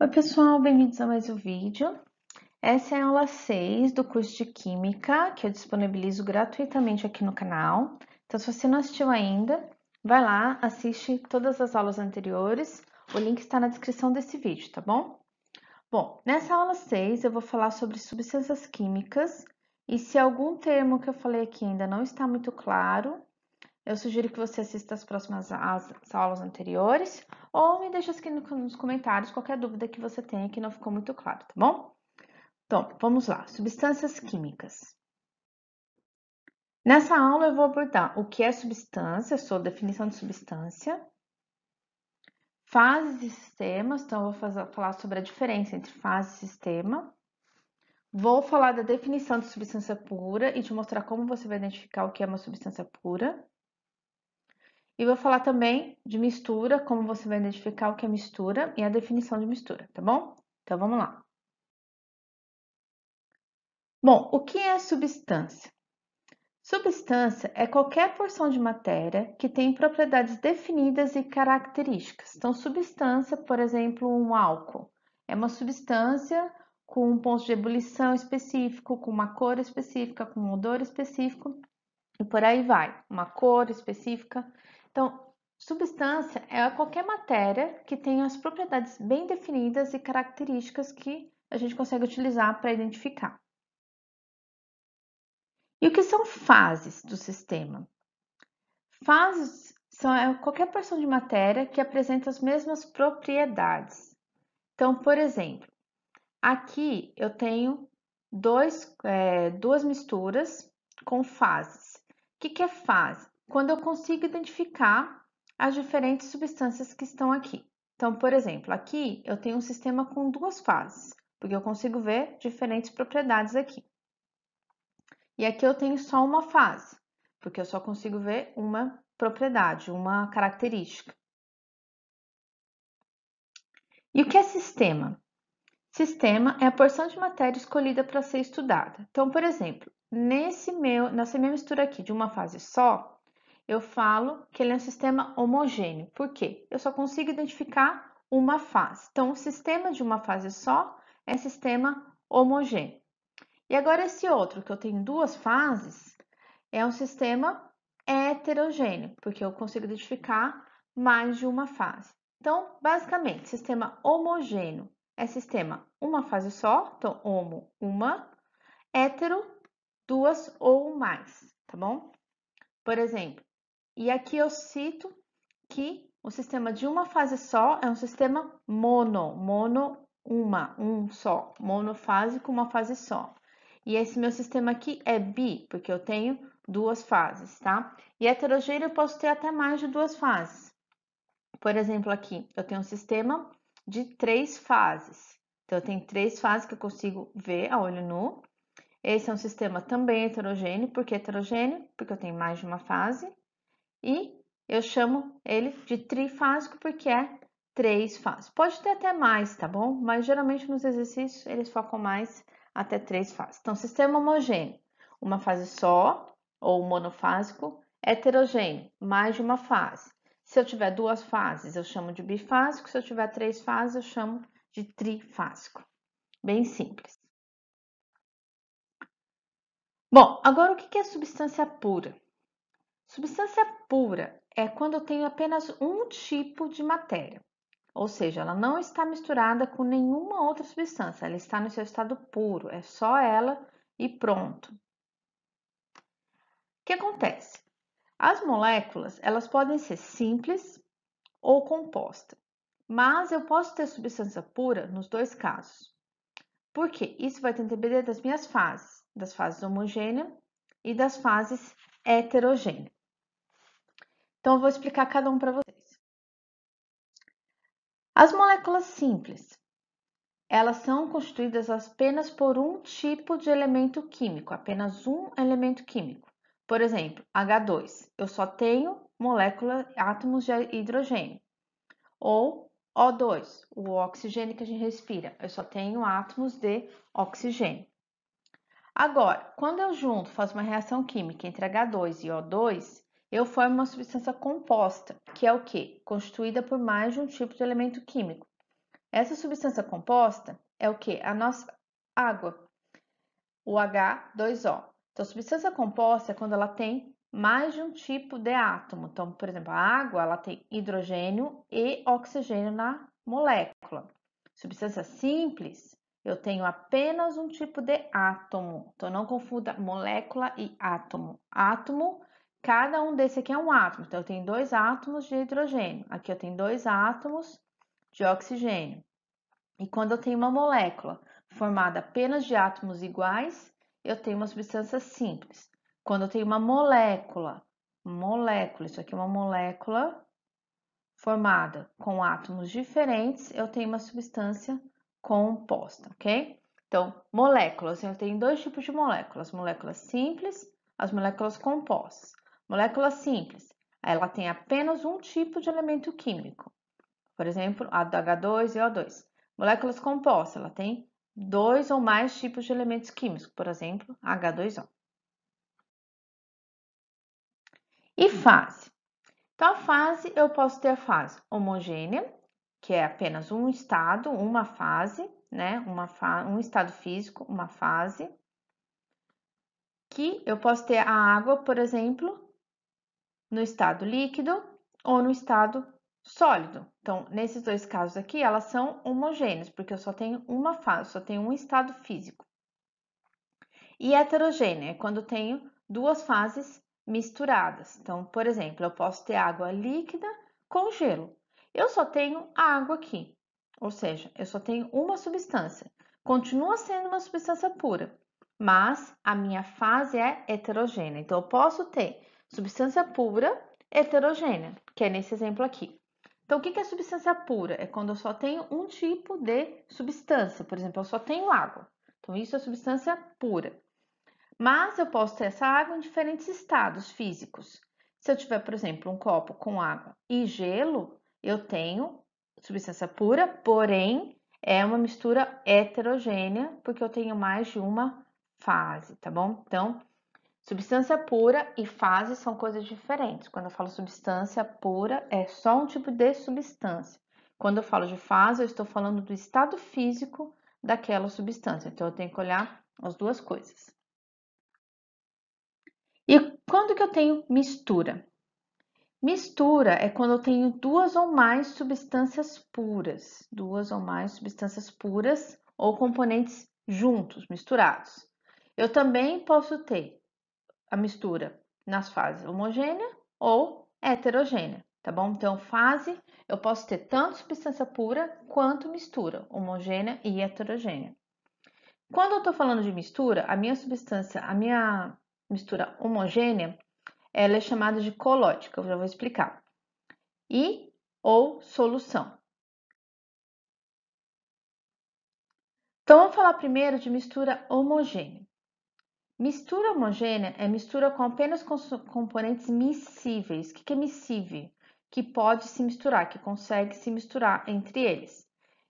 Oi pessoal, bem-vindos a mais um vídeo. Essa é a aula 6 do curso de Química, que eu disponibilizo gratuitamente aqui no canal. Então, se você não assistiu ainda, vai lá, assiste todas as aulas anteriores. O link está na descrição desse vídeo, tá bom? Bom, nessa aula 6 eu vou falar sobre substâncias químicas e se algum termo que eu falei aqui ainda não está muito claro, eu sugiro que você assista as próximas as, aulas anteriores ou me deixe aqui nos comentários qualquer dúvida que você tenha que não ficou muito claro, tá bom? Então, vamos lá. Substâncias químicas. Nessa aula eu vou abordar o que é substância, sua definição de substância, fases e sistemas, então eu vou fazer, falar sobre a diferença entre fase e sistema. Vou falar da definição de substância pura e te mostrar como você vai identificar o que é uma substância pura. E vou falar também de mistura, como você vai identificar o que é mistura e a definição de mistura, tá bom? Então vamos lá. Bom, o que é substância? Substância é qualquer porção de matéria que tem propriedades definidas e características. Então, substância, por exemplo, um álcool, é uma substância com um ponto de ebulição específico, com uma cor específica, com um odor específico e por aí vai, uma cor específica. Então, substância é qualquer matéria que tenha as propriedades bem definidas e características que a gente consegue utilizar para identificar. E o que são fases do sistema? Fases são é qualquer porção de matéria que apresenta as mesmas propriedades. Então, por exemplo, aqui eu tenho dois, é, duas misturas com fases. O que é fase? quando eu consigo identificar as diferentes substâncias que estão aqui. Então, por exemplo, aqui eu tenho um sistema com duas fases, porque eu consigo ver diferentes propriedades aqui. E aqui eu tenho só uma fase, porque eu só consigo ver uma propriedade, uma característica. E o que é sistema? Sistema é a porção de matéria escolhida para ser estudada. Então, por exemplo, nesse meu, nessa minha mistura aqui de uma fase só, eu falo que ele é um sistema homogêneo. Por quê? Eu só consigo identificar uma fase. Então, o sistema de uma fase só é sistema homogêneo. E agora esse outro, que eu tenho duas fases, é um sistema heterogêneo, porque eu consigo identificar mais de uma fase. Então, basicamente, sistema homogêneo é sistema uma fase só, então homo uma, hétero duas ou mais, tá bom? Por exemplo, e aqui eu cito que o sistema de uma fase só é um sistema mono, mono uma, um só, monofásico, uma fase só. E esse meu sistema aqui é bi, porque eu tenho duas fases, tá? E heterogêneo eu posso ter até mais de duas fases. Por exemplo, aqui eu tenho um sistema de três fases. Então, eu tenho três fases que eu consigo ver a olho nu. Esse é um sistema também heterogêneo. Por que heterogêneo? Porque eu tenho mais de uma fase. E eu chamo ele de trifásico porque é três fases. Pode ter até mais, tá bom? Mas geralmente nos exercícios eles focam mais até três fases. Então, sistema homogêneo, uma fase só ou monofásico, heterogêneo, mais de uma fase. Se eu tiver duas fases, eu chamo de bifásico, se eu tiver três fases, eu chamo de trifásico. Bem simples. Bom, agora o que é substância pura? Substância pura é quando eu tenho apenas um tipo de matéria, ou seja, ela não está misturada com nenhuma outra substância, ela está no seu estado puro, é só ela e pronto. O que acontece? As moléculas, elas podem ser simples ou compostas, mas eu posso ter substância pura nos dois casos. Por quê? Isso vai depender das minhas fases, das fases homogêneas e das fases heterogêneas. Então, eu vou explicar cada um para vocês. As moléculas simples, elas são constituídas apenas por um tipo de elemento químico, apenas um elemento químico. Por exemplo, H2, eu só tenho molécula, átomos de hidrogênio. Ou O2, o oxigênio que a gente respira, eu só tenho átomos de oxigênio. Agora, quando eu junto, faço uma reação química entre H2 e O2, eu formo uma substância composta, que é o que? Constituída por mais de um tipo de elemento químico. Essa substância composta é o quê? A nossa água, o H2O. Então, substância composta é quando ela tem mais de um tipo de átomo. Então, por exemplo, a água ela tem hidrogênio e oxigênio na molécula. Substância simples, eu tenho apenas um tipo de átomo. Então, não confunda molécula e átomo. Átomo Cada um desse aqui é um átomo, então eu tenho dois átomos de hidrogênio. Aqui eu tenho dois átomos de oxigênio. E quando eu tenho uma molécula formada apenas de átomos iguais, eu tenho uma substância simples. Quando eu tenho uma molécula, molécula, isso aqui é uma molécula formada com átomos diferentes, eu tenho uma substância composta, ok? Então, moléculas, eu tenho dois tipos de moléculas, moléculas simples, as moléculas compostas. Molécula simples, ela tem apenas um tipo de elemento químico, por exemplo, a do H2 e O2. Moléculas compostas, ela tem dois ou mais tipos de elementos químicos, por exemplo, H2O. E uhum. fase? Então, a fase, eu posso ter a fase homogênea, que é apenas um estado, uma fase, né? Uma fa um estado físico, uma fase. Que eu posso ter a água, por exemplo, no estado líquido ou no estado sólido. Então, nesses dois casos aqui, elas são homogêneas, porque eu só tenho uma fase, só tenho um estado físico. E heterogênea, é quando tenho duas fases misturadas. Então, por exemplo, eu posso ter água líquida com gelo. Eu só tenho água aqui, ou seja, eu só tenho uma substância. Continua sendo uma substância pura, mas a minha fase é heterogênea. Então, eu posso ter Substância pura heterogênea, que é nesse exemplo aqui. Então, o que é substância pura? É quando eu só tenho um tipo de substância. Por exemplo, eu só tenho água. Então, isso é substância pura. Mas eu posso ter essa água em diferentes estados físicos. Se eu tiver, por exemplo, um copo com água e gelo, eu tenho substância pura, porém é uma mistura heterogênea, porque eu tenho mais de uma fase, tá bom? Então, Substância pura e fase são coisas diferentes. Quando eu falo substância pura, é só um tipo de substância. Quando eu falo de fase, eu estou falando do estado físico daquela substância. Então, eu tenho que olhar as duas coisas. E quando que eu tenho mistura? Mistura é quando eu tenho duas ou mais substâncias puras, duas ou mais substâncias puras ou componentes juntos, misturados. Eu também posso ter a mistura nas fases homogênea ou heterogênea, tá bom? Então, fase, eu posso ter tanto substância pura quanto mistura, homogênea e heterogênea. Quando eu estou falando de mistura, a minha substância, a minha mistura homogênea, ela é chamada de colótica, eu já vou explicar. E ou solução. Então, vamos falar primeiro de mistura homogênea. Mistura homogênea é mistura com apenas componentes miscíveis. O que é miscível? Que pode se misturar, que consegue se misturar entre eles.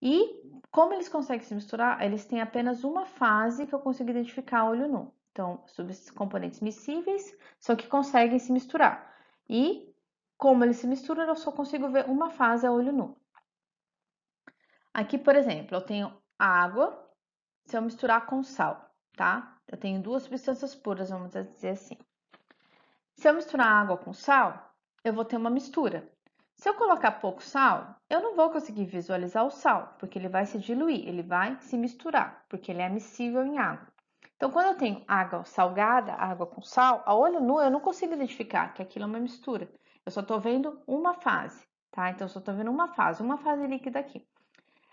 E como eles conseguem se misturar? Eles têm apenas uma fase que eu consigo identificar a olho nu. Então, componentes miscíveis são que conseguem se misturar. E como eles se misturam, eu só consigo ver uma fase a é olho nu. Aqui, por exemplo, eu tenho água, se eu misturar com sal, tá? Eu tenho duas substâncias puras, vamos dizer assim. Se eu misturar água com sal, eu vou ter uma mistura. Se eu colocar pouco sal, eu não vou conseguir visualizar o sal, porque ele vai se diluir, ele vai se misturar, porque ele é miscível em água. Então, quando eu tenho água salgada, água com sal, a olho nu eu não consigo identificar que aquilo é uma mistura. Eu só estou vendo uma fase, tá? Então, eu só estou vendo uma fase, uma fase líquida aqui.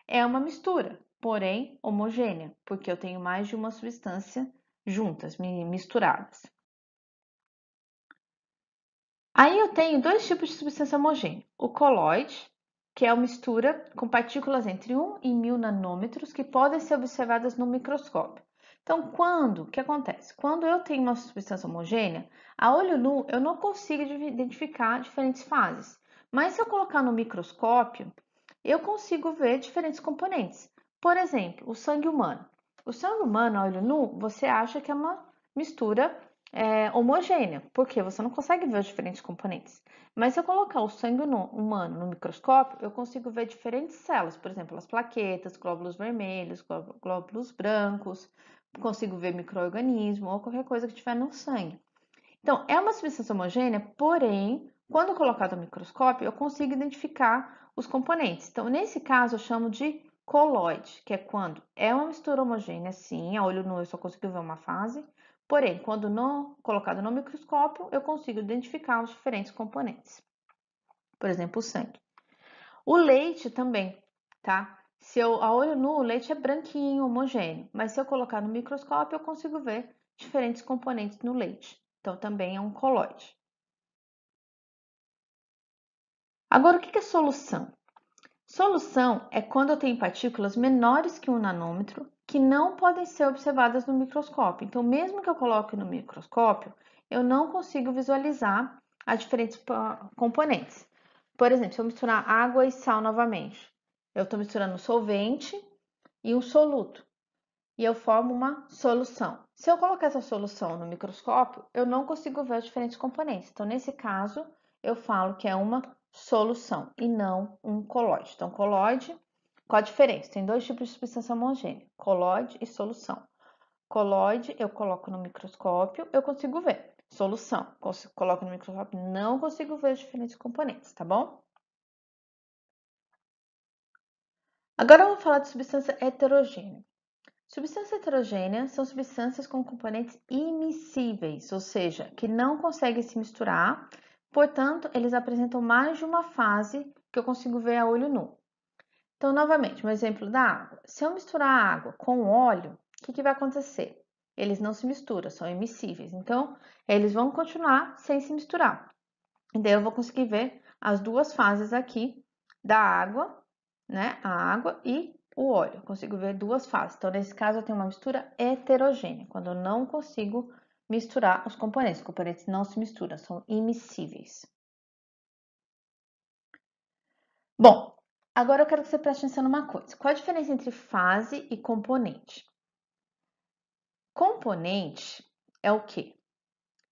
É uma mistura, porém homogênea, porque eu tenho mais de uma substância juntas, misturadas. Aí eu tenho dois tipos de substância homogênea: o colóide, que é uma mistura com partículas entre 1 e 1000 nanômetros que podem ser observadas no microscópio. Então, quando, o que acontece? Quando eu tenho uma substância homogênea, a olho nu eu não consigo identificar diferentes fases. Mas se eu colocar no microscópio, eu consigo ver diferentes componentes. Por exemplo, o sangue humano. O sangue humano, a olho nu, você acha que é uma mistura é, homogênea, porque você não consegue ver os diferentes componentes. Mas se eu colocar o sangue humano no microscópio, eu consigo ver diferentes células, por exemplo, as plaquetas, glóbulos vermelhos, glóbulos brancos, consigo ver microorganismo ou qualquer coisa que tiver no sangue. Então, é uma substância homogênea, porém, quando colocado no microscópio, eu consigo identificar os componentes. Então, nesse caso, eu chamo de Coloide, que é quando é uma mistura homogênea, sim, a olho nu eu só consigo ver uma fase, porém, quando colocado no microscópio, eu consigo identificar os diferentes componentes. Por exemplo, o sangue. O leite também, tá? Se eu a olho nu, o leite é branquinho, homogêneo, mas se eu colocar no microscópio, eu consigo ver diferentes componentes no leite. Então, também é um coloide. Agora, o que é solução? Solução é quando eu tenho partículas menores que um nanômetro que não podem ser observadas no microscópio. Então, mesmo que eu coloque no microscópio, eu não consigo visualizar as diferentes componentes. Por exemplo, se eu misturar água e sal novamente, eu estou misturando um solvente e um soluto e eu formo uma solução. Se eu colocar essa solução no microscópio, eu não consigo ver os diferentes componentes. Então, nesse caso, eu falo que é uma solução e não um colóide. Então, colóide, qual a diferença? Tem dois tipos de substância homogênea, colóide e solução. Colóide eu coloco no microscópio, eu consigo ver. Solução, coloco no microscópio, não consigo ver os diferentes componentes, tá bom? Agora vamos falar de substância heterogênea. Substância heterogênea são substâncias com componentes imissíveis, ou seja, que não conseguem se misturar Portanto, eles apresentam mais de uma fase que eu consigo ver a olho nu. Então, novamente, um exemplo da água. Se eu misturar a água com óleo, o que, que vai acontecer? Eles não se misturam, são emissíveis. Então, eles vão continuar sem se misturar. E daí eu vou conseguir ver as duas fases aqui da água, né? A água e o óleo. Eu consigo ver duas fases. Então, nesse caso, eu tenho uma mistura heterogênea, quando eu não consigo misturar os componentes. Os componentes não se misturam, são imiscíveis. Bom, agora eu quero que você preste atenção numa coisa. Qual a diferença entre fase e componente? Componente é o quê?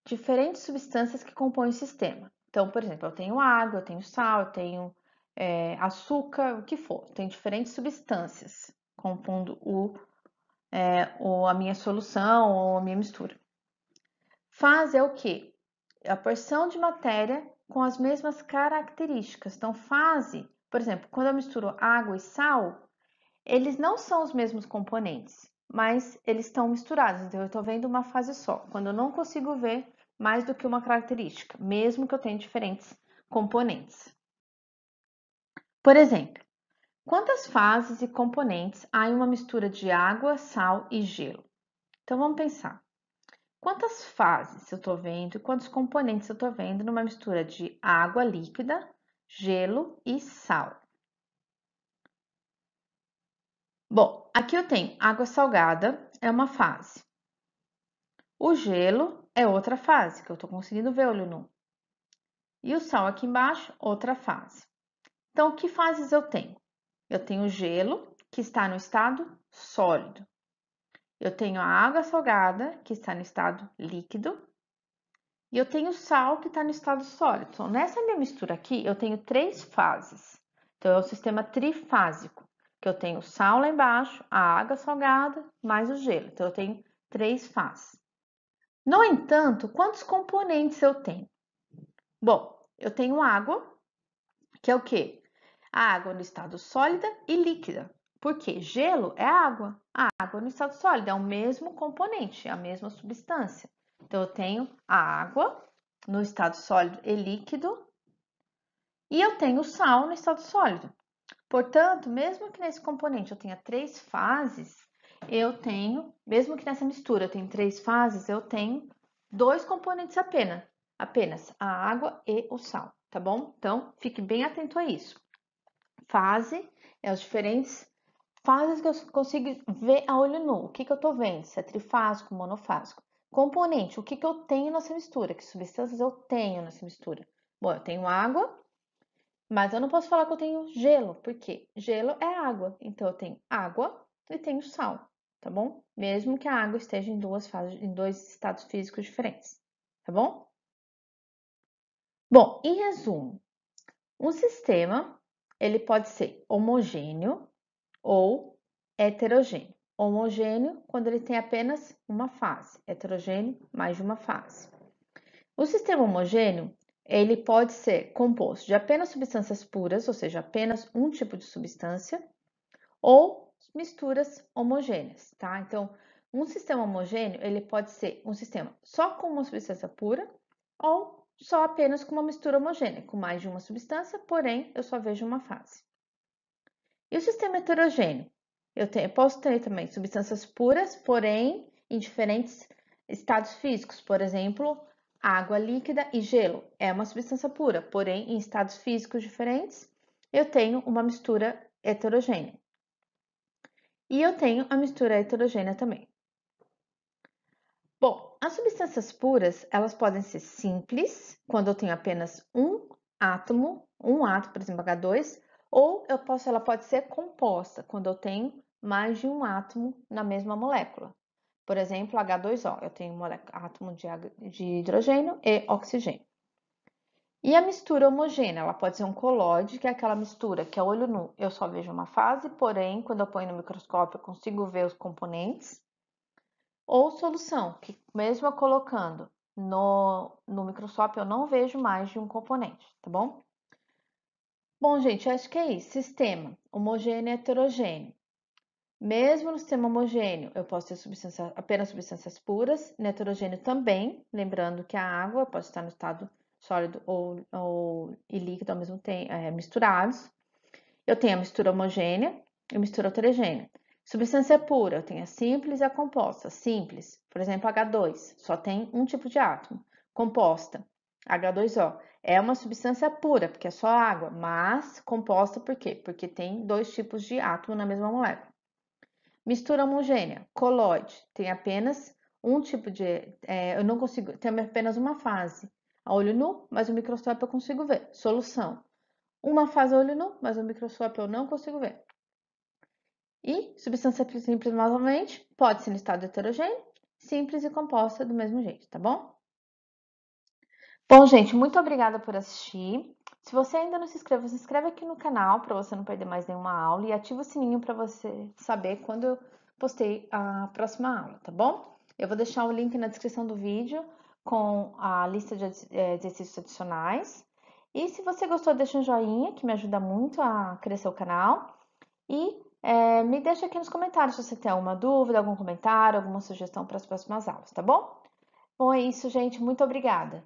Diferentes substâncias que compõem o sistema. Então, por exemplo, eu tenho água, eu tenho sal, eu tenho é, açúcar, o que for. Tem diferentes substâncias compondo o, é, a minha solução ou a minha mistura. Fase é o quê? É a porção de matéria com as mesmas características. Então, fase, por exemplo, quando eu misturo água e sal, eles não são os mesmos componentes, mas eles estão misturados. Então, eu estou vendo uma fase só. Quando eu não consigo ver mais do que uma característica, mesmo que eu tenha diferentes componentes. Por exemplo, quantas fases e componentes há em uma mistura de água, sal e gelo? Então vamos pensar quantas fases eu estou vendo e quantos componentes eu estou vendo numa mistura de água líquida, gelo e sal. Bom, aqui eu tenho água salgada, é uma fase. O gelo é outra fase, que eu estou conseguindo ver olho nu. E o sal aqui embaixo, outra fase. Então, que fases eu tenho? Eu tenho gelo, que está no estado sólido. Eu tenho a água salgada, que está no estado líquido, e eu tenho o sal, que está no estado sólido. Então, nessa minha mistura aqui, eu tenho três fases. Então, é o sistema trifásico, que eu tenho o sal lá embaixo, a água salgada, mais o gelo. Então, eu tenho três fases. No entanto, quantos componentes eu tenho? Bom, eu tenho água, que é o quê? A água no estado sólida e líquida. Porque gelo é água. A água no é estado sólido é o mesmo componente, é a mesma substância. Então, eu tenho a água no estado sólido e líquido e eu tenho o sal no estado sólido. Portanto, mesmo que nesse componente eu tenha três fases, eu tenho, mesmo que nessa mistura eu tenha três fases, eu tenho dois componentes apenas, apenas a água e o sal, tá bom? Então, fique bem atento a isso. Fase é os diferentes Fases que eu consigo ver a olho nu. O que, que eu estou vendo? Se é trifásico, monofásico. Componente, o que, que eu tenho nessa mistura? Que substâncias eu tenho nessa mistura? Bom, eu tenho água, mas eu não posso falar que eu tenho gelo, porque gelo é água. Então, eu tenho água e tenho sal, tá bom? Mesmo que a água esteja em duas fases, em dois estados físicos diferentes, tá bom? Bom, em resumo, um sistema ele pode ser homogêneo ou heterogêneo. Homogêneo, quando ele tem apenas uma fase, heterogêneo, mais de uma fase. O sistema homogêneo, ele pode ser composto de apenas substâncias puras, ou seja, apenas um tipo de substância, ou misturas homogêneas, tá? Então, um sistema homogêneo, ele pode ser um sistema só com uma substância pura ou só apenas com uma mistura homogênea, com mais de uma substância, porém eu só vejo uma fase. E o sistema heterogêneo? Eu, tenho, posso ter também substâncias puras, porém em diferentes estados físicos, por exemplo, água líquida e gelo. É uma substância pura, porém em estados físicos diferentes, eu tenho uma mistura heterogênea. E eu tenho a mistura heterogênea também. Bom, as substâncias puras, elas podem ser simples, quando eu tenho apenas um átomo, um átomo, por exemplo, H2, ou eu posso, ela pode ser composta, quando eu tenho mais de um átomo na mesma molécula. Por exemplo, H2O, eu tenho um átomo de hidrogênio e oxigênio. E a mistura homogênea, ela pode ser um colóide, que é aquela mistura que é olho nu eu só vejo uma fase, porém, quando eu ponho no microscópio eu consigo ver os componentes. Ou solução, que mesmo eu colocando no, no microscópio eu não vejo mais de um componente, tá bom? Bom, gente, acho que é isso. Sistema homogêneo e heterogêneo. Mesmo no sistema homogêneo, eu posso ter substância, apenas substâncias puras, no heterogêneo também, lembrando que a água pode estar no estado sólido ou, ou e líquido ao mesmo tempo, é, eh, misturados. Eu tenho a mistura homogênea e mistura heterogênea. Substância pura, eu tenho a simples e a composta. Simples, por exemplo, H2, só tem um tipo de átomo. Composta, H2O. É uma substância pura, porque é só água, mas composta por quê? Porque tem dois tipos de átomo na mesma molécula. Mistura homogênea, coloide, tem apenas um tipo de. É, eu não consigo, tem apenas uma fase a olho nu, mas o microscópio eu consigo ver. Solução. Uma fase a olho nu, mas o microscópio eu não consigo ver. E substância simples novamente, pode ser no estado heterogêneo, simples e composta do mesmo jeito, tá bom? Bom, gente, muito obrigada por assistir. Se você ainda não se inscreveu, se inscreve aqui no canal para você não perder mais nenhuma aula e ativa o sininho para você saber quando eu postei a próxima aula, tá bom? Eu vou deixar o link na descrição do vídeo com a lista de eh, exercícios adicionais. E se você gostou, deixa um joinha, que me ajuda muito a crescer o canal. E é, me deixa aqui nos comentários se você tem alguma dúvida, algum comentário, alguma sugestão para as próximas aulas, tá bom? Bom, é isso, gente. Muito obrigada.